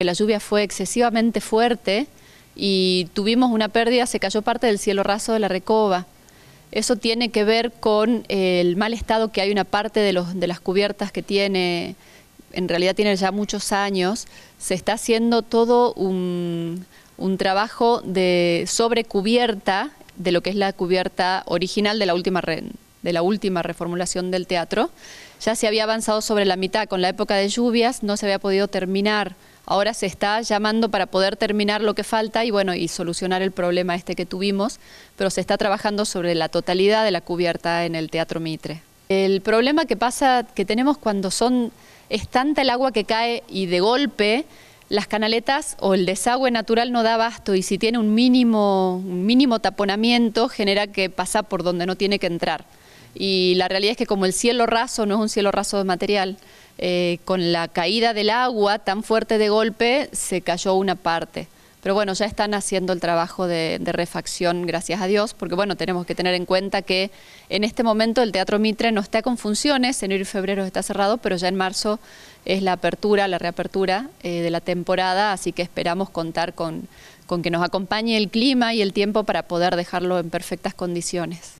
La lluvia fue excesivamente fuerte y tuvimos una pérdida, se cayó parte del cielo raso de la recoba. Eso tiene que ver con eh, el mal estado que hay una parte de, los, de las cubiertas que tiene, en realidad tiene ya muchos años. Se está haciendo todo un, un trabajo de sobrecubierta de lo que es la cubierta original de la última red de la última reformulación del teatro. Ya se había avanzado sobre la mitad con la época de lluvias, no se había podido terminar. Ahora se está llamando para poder terminar lo que falta y bueno, y solucionar el problema este que tuvimos, pero se está trabajando sobre la totalidad de la cubierta en el Teatro Mitre. El problema que pasa que tenemos cuando son es tanta el agua que cae y de golpe las canaletas o el desagüe natural no da abasto y si tiene un mínimo, un mínimo taponamiento genera que pasa por donde no tiene que entrar y la realidad es que como el cielo raso no es un cielo raso de material, eh, con la caída del agua tan fuerte de golpe se cayó una parte. Pero bueno, ya están haciendo el trabajo de, refacción, gracias a Dios, porque bueno, tenemos que tener en cuenta que en este momento el Teatro Mitre no está con funciones, enero y febrero está cerrado, pero ya en marzo es la apertura, la reapertura eh, de la temporada, así que esperamos contar con que nos acompañe el clima y el tiempo para poder dejarlo en perfectas condiciones.